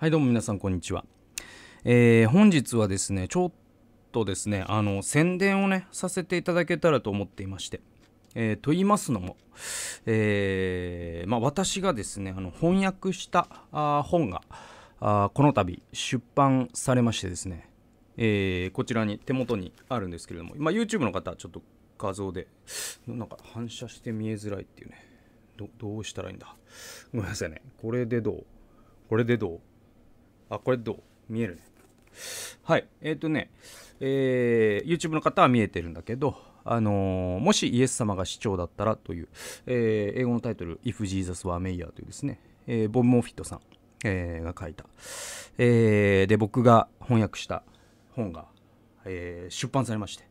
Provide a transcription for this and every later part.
はいどうも皆さんこんにちは、えー、本日はですねちょっとですねあの宣伝をねさせていただけたらと思っていまして、えー、と言いますのも、えー、まあ、私がですねあの翻訳したあ本があこの度出版されましてですね、えこちらに手元にあるんですけれども、まあ、YouTube の方はちょっと画像でなんか反射して見えづらいっていうねどうしたらいいんだごめんなさいねこれでどうこれでどうあ、これどう見えるね。はい。えっ、ー、とね、えー、YouTube の方は見えてるんだけど、あのー、もしイエス様が市長だったらという、えー、英語のタイトル、If Jesus Were Mayor というですね、えー、ボブ・モーフィットさん、えー、が書いた、えー、で、僕が翻訳した本が、えー、出版されまして、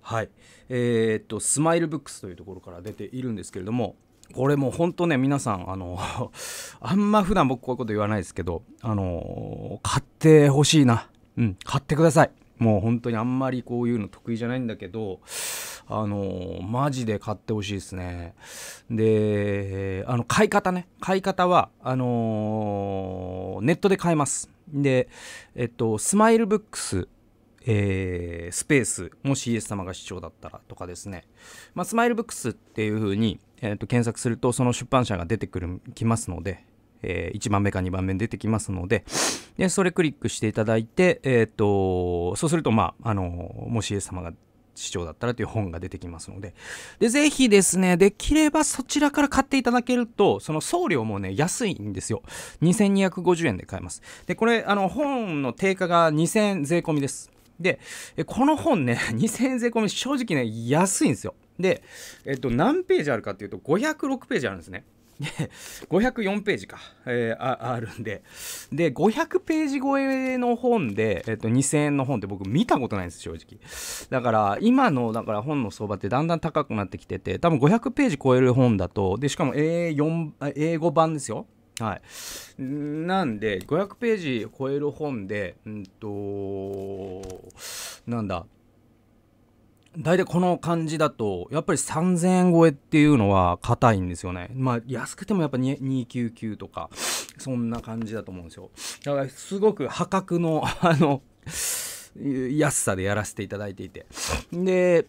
はい。えー、っと、スマイルブックスというところから出ているんですけれども、これもう当ね皆さんあの あんま普段僕こういうこと言わないですけどあの買ってほしいなうん買ってくださいもう本当にあんまりこういうの得意じゃないんだけどあのマジで買ってほしいですねであの買い方ね買い方はあのネットで買えますでえっとスマイルブックスえー、スペースもし ES 様が市長だったらとかですね、まあ、スマイルブックスっていう風にえー、と検索するとその出版社が出てくるきますので、えー、1番目か2番目に出てきますのででそれクリックしていただいて、えーと、そうすると、まあ、あのもし様が市長だったらという本が出てきますので。で、ぜひですね、できればそちらから買っていただけると、その送料もね、安いんですよ。2250円で買えます。で、これ、あの、本の定価が2000税込みです。で、この本ね、2000円税込み、正直ね、安いんですよ。で、えっと、何ページあるかっていうと506ページあるんですね。で504ページか、えー、ああるんでで500ページ超えの本で、えっと、2000円の本って僕見たことないんです正直だから今のだから本の相場ってだんだん高くなってきてて多分500ページ超える本だとでしかも A4 英語版ですよはい、なんで500ページ超える本で、うんと、となんだ大体この感じだとやっぱり3000円超えっていうのは硬いんですよねまあ安くてもやっぱ299とかそんな感じだと思うんですよだからすごく破格の あの安さでやらせていただいていてで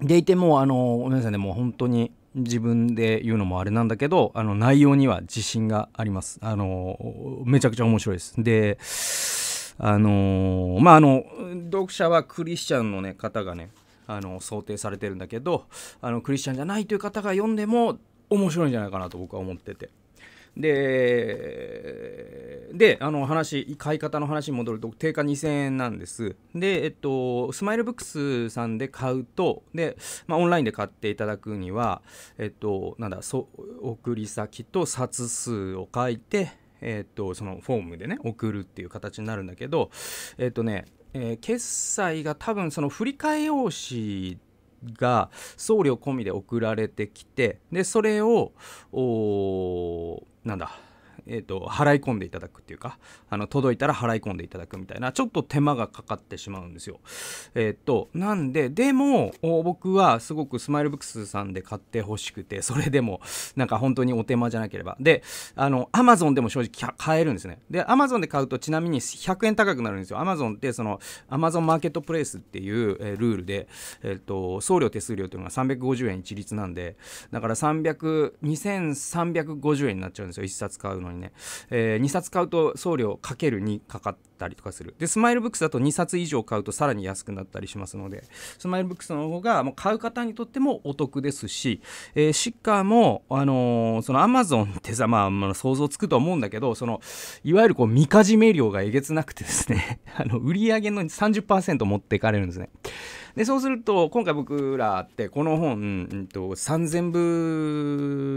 でいてもあのごめんなさいねもう本当に自分で言うのもあれなんだけどあの内容には自信がありますあのめちゃくちゃ面白いですであのまああの読者はクリスチャンの、ね、方がねあの想定されてるんだけどあのクリスチャンじゃないという方が読んでも面白いんじゃないかなと僕は思ってて。で、で、あの話、買い方の話に戻ると、定価2000円なんです。で、えっと、スマイルブックスさんで買うと、で、まあ、オンラインで買っていただくには、えっと、なんだ、そ送り先と冊数を書いて、えっと、そのフォームでね、送るっていう形になるんだけど、えっとね、えー、決済が多分その振り替え用紙が送料込みで送られてきてでそれをなんだえーと、払い込んでいただくっていうかあの届いたら払い込んでいただくみたいなちょっと手間がかかってしまうんですよ。えっ、ー、となんででも僕はすごくスマイルブックスさんで買ってほしくてそれでもなんか本当にお手間じゃなければであのアマゾンでも正直買えるんですね。でアマゾンで買うとちなみに100円高くなるんですよ。アマゾンってそのアマゾンマーケットプレイスっていう、えー、ルールで、えーと、送料手数料というのが350円一律なんでだから300 2350円になっちゃうんですよ1冊買うのに。ね、えー、2冊買うと送料かける2かかったりとかするでスマイルブックスだと2冊以上買うとさらに安くなったりしますのでスマイルブックスの方がもう買う方にとってもお得ですし、えー、カーもあのー、そのアマゾンってさまあ、まあ、想像つくと思うんだけどそのいわゆるこうみかじめ料がえげつなくてですね あの売り上げの30%持っていかれるんですねでそうすると今回僕らってこの本、うんと、3000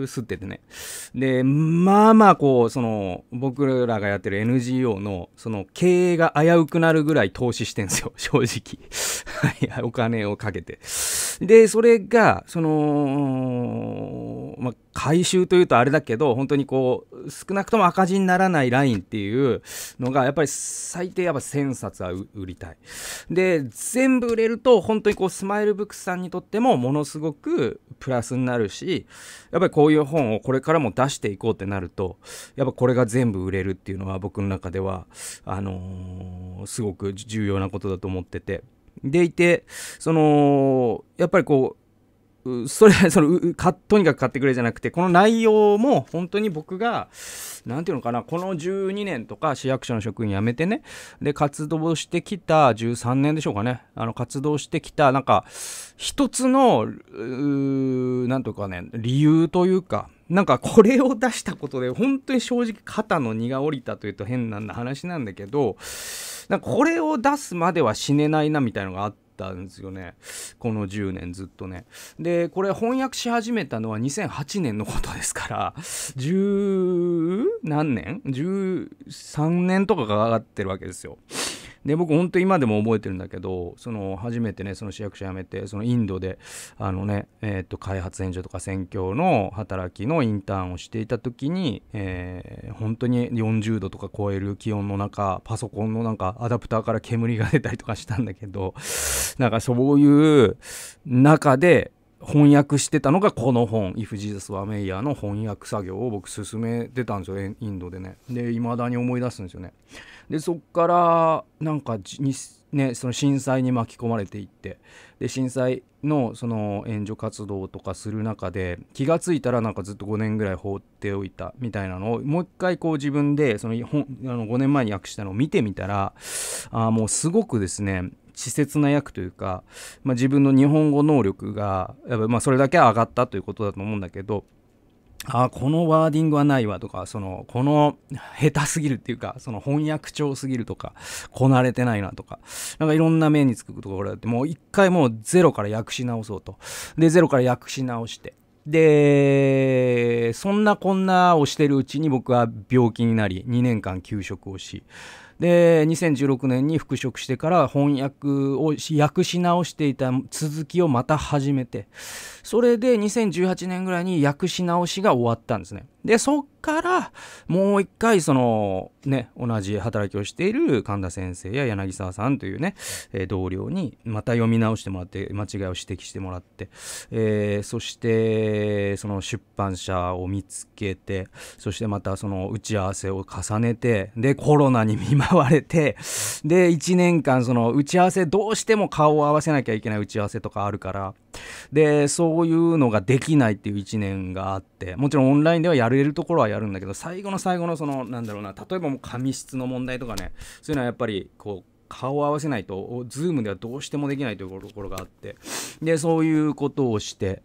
部吸っててねでまあまあこうその僕らがやってる NGO のその経営が危うくなるぐらい投資してんすよ 正直お金をかけてでそれがそのまあ回収というとあれだけど本当にこう少なくとも赤字にならないラインっていうのがやっぱり最低やっぱ1000冊は売りたいで全部売れると本当にこうスマイルブックスさんにとってもものすごくプラスになるしやっぱりこういう本をこれからも出していこうってなるとやっぱこれが全部売れるっていうのは僕の中ではあのー、すごく重要なことだと思っててでいてそのやっぱりこうそれそのかとにかく買ってくれじゃなくてこの内容も本当に僕が何て言うのかなこの12年とか市役所の職員辞めてねで活動してきた13年でしょうかねあの活動してきたなんか一つの何とかね理由というかなんかこれを出したことで本当に正直肩の荷が下りたというと変な話なんだけどなんかこれを出すまでは死ねないなみたいなのがあって。ったんですよねこの10年ずっとねでこれ翻訳し始めたのは2008年のことですから10何年13年とかが上がってるわけですよで僕本当今でも覚えてるんだけどその初めてねその市役所辞めてそのインドであのね、えー、と開発援助とか選挙の働きのインターンをしていた時に、えー、本当に40度とか超える気温の中パソコンのなんかアダプターから煙が出たりとかしたんだけどなんかそういう中で翻訳してたのがこの本「If Jesus w a r e Mayor」の翻訳作業を僕進めてたんですよインドでねで未だに思い出すんですよねでそっからなんかね、その震災に巻き込まれていってで震災のその援助活動とかする中で気が付いたらなんかずっと5年ぐらい放っておいたみたいなのをもう一回こう自分でその本あの5年前に訳したのを見てみたらあもうすごくですね稚拙な役というか、まあ、自分の日本語能力がやっぱまあそれだけ上がったということだと思うんだけどあこのワーディングはないわとか、その、この下手すぎるっていうか、その翻訳調すぎるとか、こなれてないなとか、なんかいろんな面につくところだって、もう一回もうゼロから訳し直そうと。で、ゼロから訳し直して。で、そんなこんなをしてるうちに僕は病気になり、2年間休職をし、で2016年に復職してから翻訳を訳し直していた続きをまた始めてそれで2018年ぐらいに訳し直しが終わったんですねでそっからもう一回そのね同じ働きをしている神田先生や柳沢さんというね、えー、同僚にまた読み直してもらって間違いを指摘してもらって、えー、そしてその出版社を見つけてそしてまたその打ち合わせを重ねてでコロナに見舞われてで1年間その打ち合わせどうしても顔を合わせなきゃいけない打ち合わせとかあるからでそういうのができないっていう1年があってもちろんオンラインではやれるところはやるんだけど最後の最後のそのなんだろうな例えばもう紙質の問題とかねそういうのはやっぱりこう顔を合わせないとズームではどうしてもできないというところがあってでそういうことをして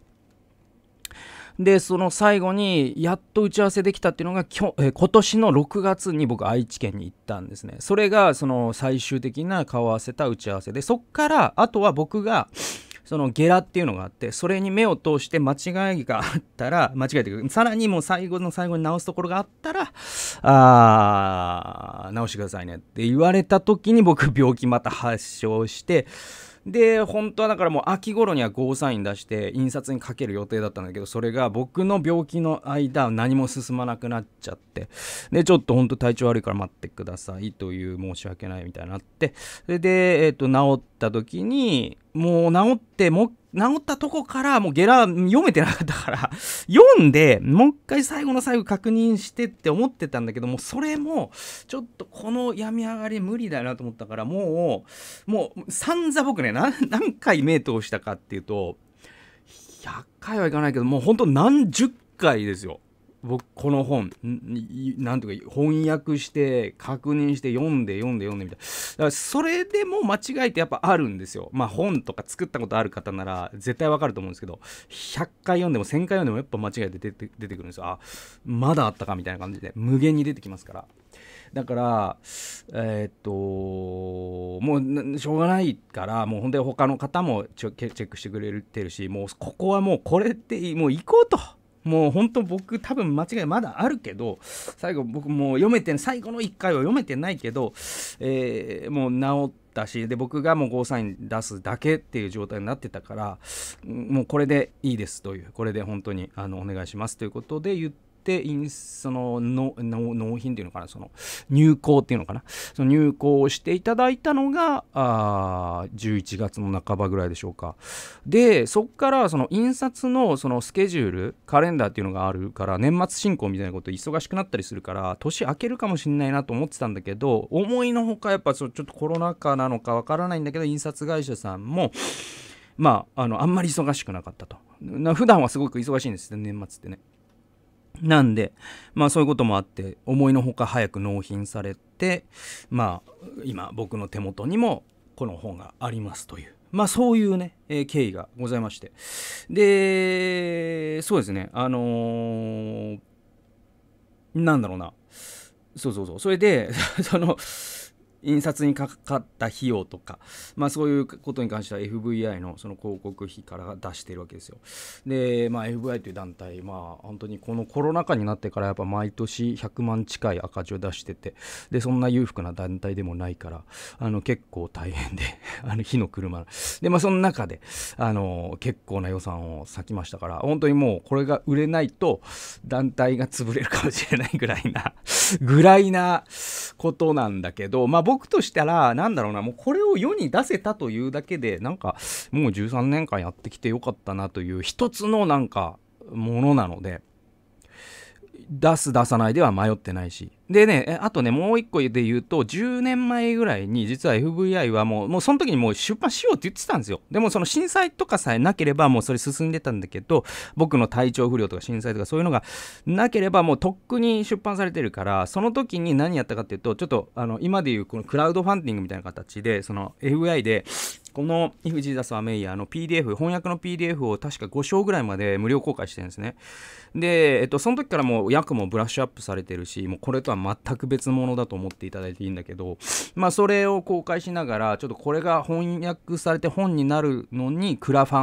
でその最後にやっと打ち合わせできたっていうのがきょ、え今年の6月に僕愛知県に行ったんですねそれがその最終的な顔合わせた打ち合わせでそっからあとは僕がそのゲラっていうのがあってそれに目を通して間違いがあったら 間違えてくるさらにもう最後の最後に直すところがあったらあー直してくださいねって言われた時に僕病気また発症してで本当はだからもう秋頃にはゴーサイン出して印刷にかける予定だったんだけどそれが僕の病気の間何も進まなくなっちゃってでちょっと本当体調悪いから待ってくださいという申し訳ないみたいになってそれで、えー、と治った時にもう治ってもう治ったとこからもうゲラ読めてなかったから 読んでもう一回最後の最後確認してって思ってたんだけどもそれもちょっとこの病み上がり無理だなと思ったからもうもう散々僕ね 何回目通したかっていうと100回はいかないけどもうほんと何十回ですよ。僕この本なんとか翻訳して確認して読んで読んで読んでみたいだからそれでも間違いってやっぱあるんですよまあ本とか作ったことある方なら絶対わかると思うんですけど100回読んでも1000回読んでもやっぱ間違いって出て出てくるんですよあまだあったかみたいな感じで無限に出てきますからだからえー、っともうしょうがないからもう本当に他の方もチェックしてくれてるしもうここはもうこれってもう行こうと。もう本当僕多分間違いまだあるけど最後僕もう読めて最後の1回は読めてないけど、えー、もう治ったしで僕がもうゴーサイン出すだけっていう状態になってたからもうこれでいいですというこれで本当にあのお願いしますということで言って。、インそのの納品っていうのかな、その入稿っていうのかな、その入稿をしていただいたのが、あ11月の半ばぐらいでしょうか。で、そこからその印刷のそのスケジュール、カレンダーっていうのがあるから、年末進行みたいなこと忙しくなったりするから、年明けるかもしんないなと思ってたんだけど、思いのほかやっぱちょっとコロナ禍なのかわからないんだけど、印刷会社さんも、まあ、あのあんまり忙しくなかったと。普段はすごく忙しいんですね、年末ってね。なんで、まあそういうこともあって、思いのほか早く納品されて、まあ今僕の手元にもこの本がありますという。まあそういうね、えー、経緯がございまして。で、そうですね、あのー、なんだろうな。そうそうそう。それで、その、印刷にかかった費用とか、まあ、そういうことに関しては FVI のその広告費から出してるわけですよ。で、まあ、FVI という団体、まあ、本当にこのコロナ禍になってからやっぱ毎年100万近い赤字を出してて、で、そんな裕福な団体でもないから、あの結構大変で あの火の車。で、まあ、その中で、あの、結構な予算を割きましたから、本当にもうこれが売れないと団体が潰れるかもしれないぐらいなぐらいなことなんだけど、まあ僕僕としたら、なんだろうな、もうこれを世に出せたというだけで、なんか、もう13年間やってきてよかったなという、一つのなんか、ものなので、出す出さないでは迷ってないしでねあとねもう一個で言うと10年前ぐらいに実は FVI はもうもうその時にもう出版しようって言ってたんですよでもその震災とかさえなければもうそれ進んでたんだけど僕の体調不良とか震災とかそういうのがなければもうとっくに出版されてるからその時に何やったかっていうとちょっとあの今でいうこのクラウドファンディングみたいな形でその FVI でこの If Jesus a m a y の PDF、翻訳の PDF を確か5章ぐらいまで無料公開してるんですね。で、えっと、その時からもう訳もブラッシュアップされてるし、もうこれとは全く別物だと思っていただいていいんだけど、まあそれを公開しながら、ちょっとこれが翻訳されて本になるのに、クラファ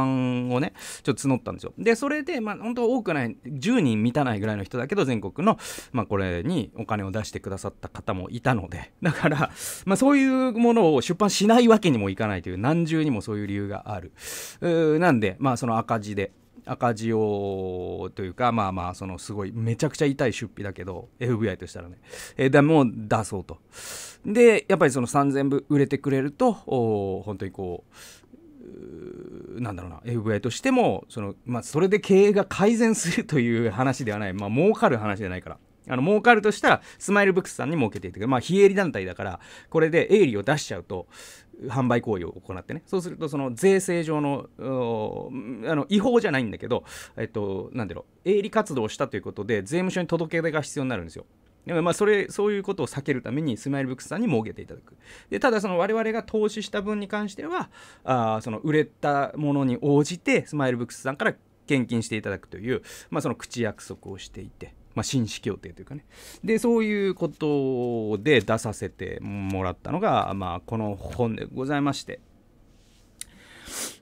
ンをね、ちょっと募ったんですよ。で、それで、まあ本当多くない、10人満たないぐらいの人だけど、全国の、まあこれにお金を出してくださった方もいたので、だから、まあそういうものを出版しないわけにもいかないという、中にもそういう理由がある。なんで、まあ、その赤字で赤字をというかまあまあそのすごいめちゃくちゃ痛い出費だけど FBI としたらね、えー、ダ出そうとでやっぱりその3000部売れてくれると本当にこうなんだろうな FBI としてもその、まあ、それで経営が改善するという話ではないまあ儲かる話じゃないから。あの儲かるとしたらスマイルブックスさんに儲けていてまあ非営利団体だからこれで営利を出しちゃうと販売行為を行ってねそうするとその税制上のあの違法じゃないんだけど、えっと、なんだろう営利活動をしたということで税務署に届け出が必要になるんですよ。でもまあそれそういうことを避けるためにスマイルブックスさんに設けていただくでただその我々が投資した分に関してはあその売れたものに応じてスマイルブックスさんから献金していただくという、まあ、その口約束をしていてまあ、紳士協定というかねでそういうことで出させてもらったのが、まあ、この本でございまして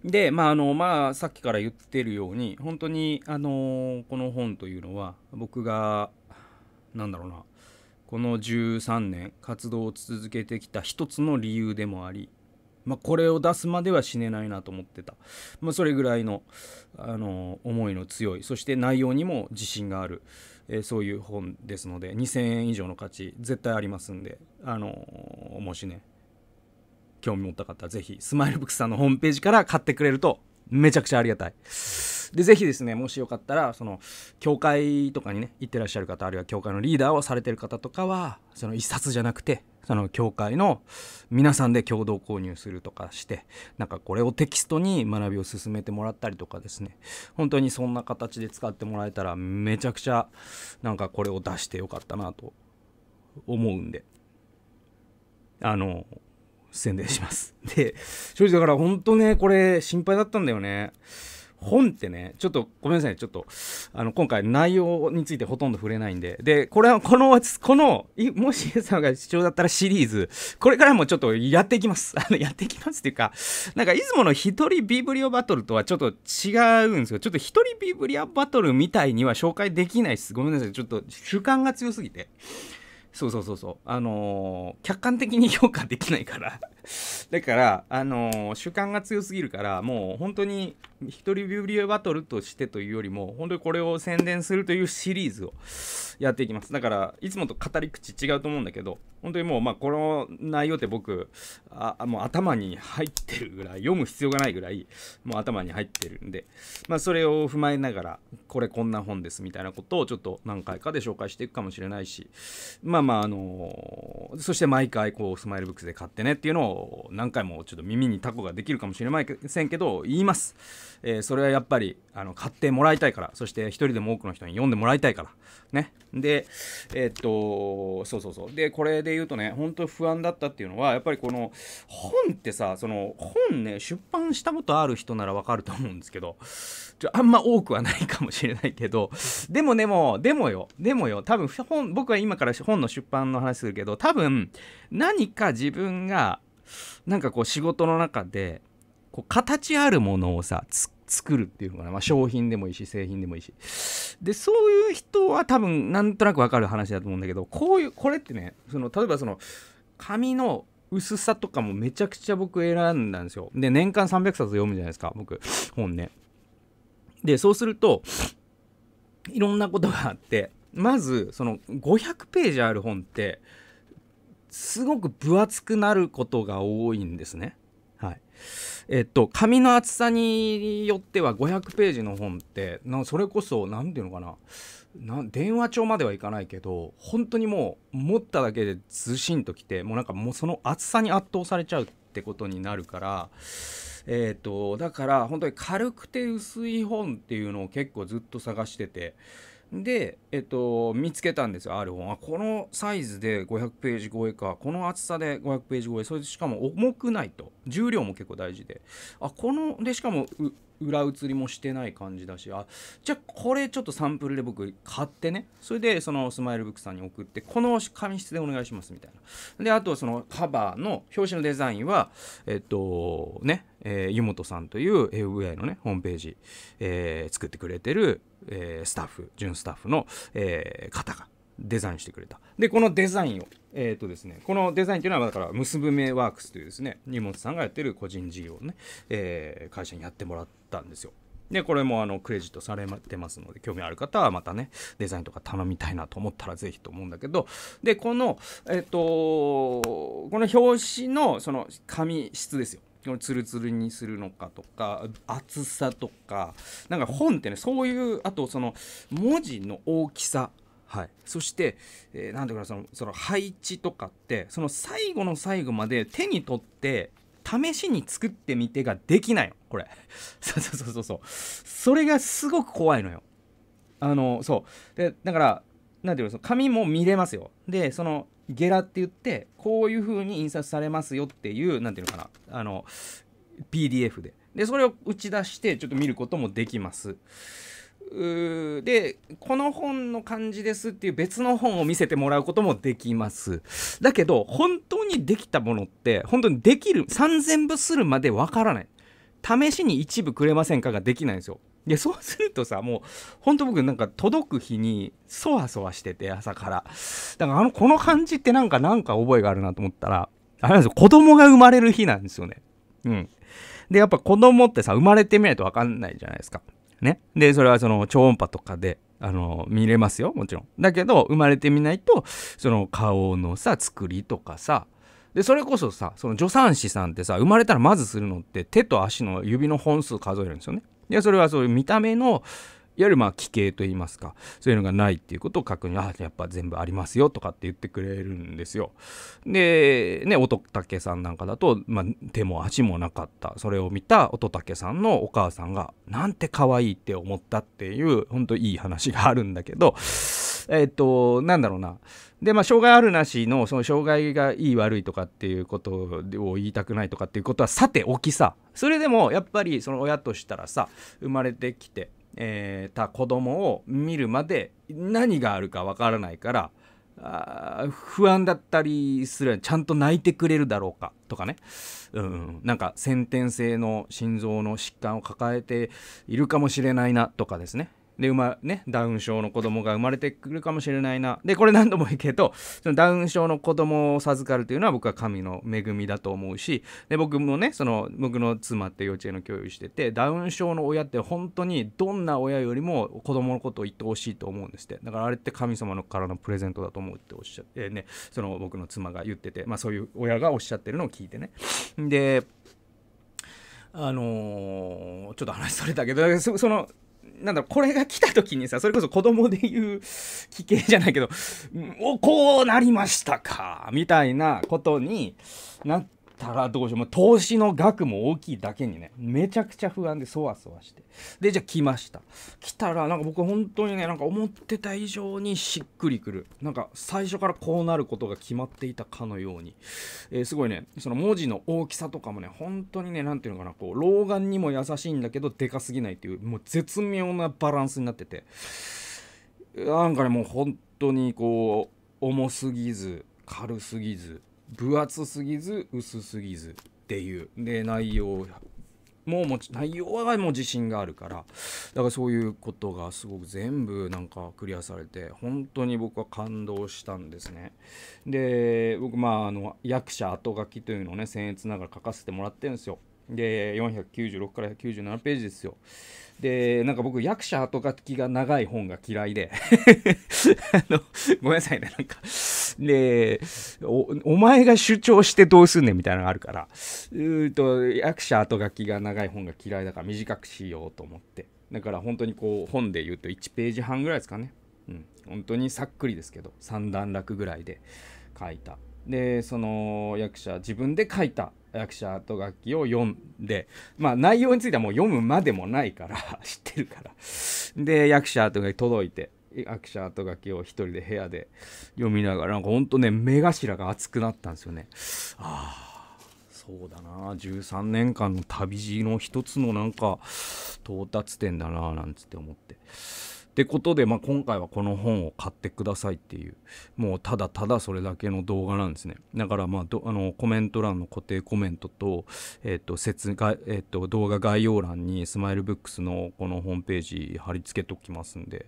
でまああのまあさっきから言ってるように本当にあのこの本というのは僕がなんだろうなこの13年活動を続けてきた一つの理由でもあり、まあ、これを出すまでは死ねないなと思ってた、まあ、それぐらいの、あの思いの強いそして内容にも自信がある、えー、そういう本ですので2000円以上の価値絶対ありますんであのー、もしね興味持った方ぜひスマイルブックスさんのホームページから買ってくれるとめちゃくちゃありがたいでぜひですねもしよかったらその教会とかにね行ってらっしゃる方あるいは教会のリーダーをされてる方とかはその1冊じゃなくてその教会の皆さんで共同購入するとかしてなんかこれをテキストに学びを進めてもらったりとかですね本当にそんな形で使ってもらえたらめちゃくちゃなんかこれを出してよかったなと思うんであの宣伝します で正直だから本当ねこれ心配だったんだよね本ってねちょっとごめんなさいちょっとあの今回内容についてほとんど触れないんででこれはこのこのもし A さんが主張だったらシリーズこれからもちょっとやっていきます あのやっていきますっていうかなんかいつもの一人ビブリオバトルとはちょっと違うんですよちょっと一人ビブリオバトルみたいには紹介できないですごめんなさいちょっと主観が強すぎてそうそうそうそうあのー、客観的に評価できないから だから、あのー、主観が強すぎるから、もう本当に一人ビブリーバトルとしてというよりも、本当にこれを宣伝するというシリーズをやっていきます。だから、いつもと語り口違うと思うんだけど、本当にもう、まあ、この内容って僕、あもう頭に入ってるぐらい、読む必要がないぐらい、もう頭に入ってるんで、まあ、それを踏まえながら、これこんな本ですみたいなことをちょっと何回かで紹介していくかもしれないし、まあまあ、あのー、そして毎回、こう、スマイルブックスで買ってねっていうのを何回もちょっと耳にタコができるかもしれませんけど言います、えー、それはやっぱりあの買ってもらいたいからそして一人でも多くの人に読んでもらいたいからねでえー、っとそうそうそうでこれで言うとね本当不安だったっていうのはやっぱりこの本ってさその本ね出版したことある人ならわかると思うんですけどちょあんま多くはないかもしれないけどでもでもでもよでもよ多分本僕は今から本の出版の話するけど多分何か自分がなんかこう仕事の中でこう形あるものをさ作るっていうのかな、まあ、商品でもいいし製品でもいいしでそういう人は多分なんとなくわかる話だと思うんだけどこういうこれってねその例えばその紙の薄さとかもめちゃくちゃ僕選んだんですよで年間300冊読むじゃないですか僕本ねでそうするといろんなことがあってまずその500ページある本ってすごく分厚くなることが多いんですね。はいえっと、紙の厚さによっては500ページの本ってそれこそ何ていうのかな電話帳まではいかないけど本当にもう持っただけでずしんときてもうなんかもうその厚さに圧倒されちゃうってことになるから、えっとだから本当に軽くて薄い本っていうのを結構ずっと探してて。で、えっと、見つけたんですよ、ある本。あ、このサイズで500ページ超えか、この厚さで500ページ超え、それでしかも重くないと。重量も結構大事で。あ、この、で、しかも裏写りもしてない感じだし、あ、じゃあこれちょっとサンプルで僕買ってね、それでそのスマイルブックさんに送って、この紙質でお願いしますみたいな。で、あとそのカバーの表紙のデザインは、えっと、ね、えー、湯本さんという a b i のね、ホームページ、えー、作ってくれてる、えー、スタッフ、準スタッフの、えー、方がデザインしてくれた。で、このデザインを、えっ、ー、とですね、このデザインというのは、だから、結ぶ目ワークスというですね、荷物さんがやってる個人事業をね、えー、会社にやってもらったんですよ。で、これもあのクレジットされてますので、興味ある方はまたね、デザインとか頼みたいなと思ったらぜひと思うんだけど、で、この、えっ、と、この表紙のその紙質ですよ。ツルツルにするのかとか厚さとかなんか本ってねそういうあとその文字の大きさはい、そして、えー、て言うかそのその配置とかってその最後の最後まで手に取って試しに作ってみてができないのこれ そうそうそうそうそれがすごく怖いのよあのそうでだから何て言うのその紙も見れますよでそのゲラって言ってこういう風に印刷されますよっていう何ていうのかなあの PDF ででそれを打ち出してちょっと見ることもできますでこの本の感じですっていう別の本を見せてもらうこともできますだけど本当にできたものって本当にできる3000部するまでわからない試しに一部くれませんかができないんですよでそうするとさもうほんと僕なんか届く日にそわそわしてて朝からだからあのこの感じってなんかなんか覚えがあるなと思ったらあれなんですよ子供が生まれる日なんですよねうんでやっぱ子供ってさ生まれてみないと分かんないじゃないですかねでそれはその超音波とかであの見れますよもちろんだけど生まれてみないとその顔のさ作りとかさでそれこそさその助産師さんってさ生まれたらまずするのって手と足の指の本数数えるんですよねいやそれはそういう見た目のいわゆるまあ奇形といいますかそういうのがないっていうことを確認あやっぱ全部ありますよとかって言ってくれるんですよ。でね乙武さんなんかだと、まあ、手も足もなかったそれを見た乙武さんのお母さんがなんて可愛いって思ったっていうほんといい話があるんだけどえっと、なんだろうな。で、まあ、障害あるなしの、その障害がいい悪いとかっていうことを言いたくないとかっていうことはさておきさ、それでもやっぱりその親としたらさ、生まれてきて、えー、た子供を見るまで何があるかわからないから、あ不安だったりするちゃんと泣いてくれるだろうかとかね、うん、なんか先天性の心臓の疾患を抱えているかもしれないなとかですねで、ま、ね、ダウン症の子供が生まれてくるかもしれないな。で、これ何度も言うけど、そのダウン症の子供を授かるというのは僕は神の恵みだと思うし、で、僕もね、その、僕の妻って幼稚園の教諭してて、ダウン症の親って本当にどんな親よりも子供のことを言ってほしいと思うんですって。だからあれって神様のからのプレゼントだと思うっておっしゃって、ね、その僕の妻が言ってて、まあそういう親がおっしゃってるのを聞いてね。で、あのー、ちょっと話されたけど、その、なんだろこれが来た時にさ、それこそ子供で言う、危険じゃないけど、お、こうなりましたか、みたいなことになって、たらどうしようもう投資の額も大きいだけにねめちゃくちゃ不安でそわそわしてでじゃあ来ました来たらなんか僕本当にねなんか思ってた以上にしっくりくるなんか最初からこうなることが決まっていたかのように、えー、すごいねその文字の大きさとかもね本当にね何て言うのかなこう老眼にも優しいんだけどでかすぎないっていうもう絶妙なバランスになっててなんかねもう本当にこう重すぎず軽すぎず分厚すぎず薄すぎずっていうで内容もも内容はもう自信があるからだからそういうことがすごく全部なんかクリアされて本当に僕は感動したんですねで僕まああの役者後書きというのをね僭越ながら書かせてもらってるんですよで496から197ページですよでなんか僕役者後書きが長い本が嫌いで あのごめんなさいねなんかで、お、お前が主張してどうすんねんみたいなのがあるから、うと、役者後書きが長い本が嫌いだから短くしようと思って。だから本当にこう、本で言うと1ページ半ぐらいですかね。うん。本当にさっくりですけど、三段落ぐらいで書いた。で、その役者、自分で書いた役者と楽器を読んで、まあ内容についてはもう読むまでもないから、知ってるから。で、役者とかに届いて、役者後書きを一人で部屋で読みながらなんかほんとね目頭が熱くなったんですよね。ああそうだな13年間の旅路の一つのなんか到達点だななんつって思って。ってことで、まあ、今回はこの本を買ってくださいっていうもうただただそれだけの動画なんですねだから、まあ、あのコメント欄の固定コメントと,、えーと説がえーと、と動画概要欄にスマイルブックスのこのホームページ貼り付けておきますんで、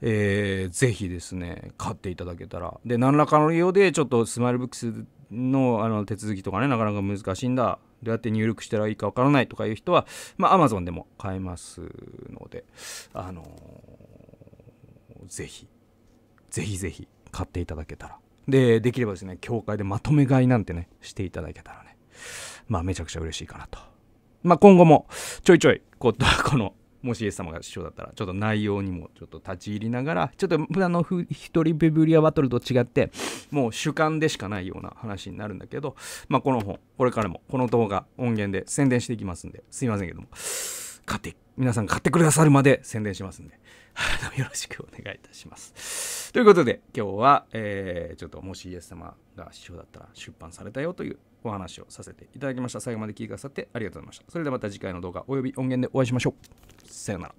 えー、ぜひですね買っていただけたらで何らかの理由でちょっとスマイルブックスのあの手続きとかねなかなか難しいんだどうやって入力したらいいかわからないとかいう人は、まあ、Amazon でも買えますので、あのー、ぜひ、ぜひぜひ買っていただけたら。で、できればですね、協会でまとめ買いなんてね、していただけたらね、まあ、めちゃくちゃ嬉しいかなと。まあ、今後もちょいちょい、こ このもしイエス様が師匠だったらちょっと内容にもちょっと立ち入りながらちょっと普段の一人ビブリアバトルと違ってもう主観でしかないような話になるんだけど、まあ、この本これからもこの動画音源で宣伝していきますんですいませんけども買って皆さん買ってくださるまで宣伝しますんで よろしくお願いいたします。ということで今日は、えー、ちょっともしイエス様が師匠だったら出版されたよというお話をさせていただきました。最後まで聞いてくださってありがとうございました。それではまた次回の動画および音源でお会いしましょう。さよなら。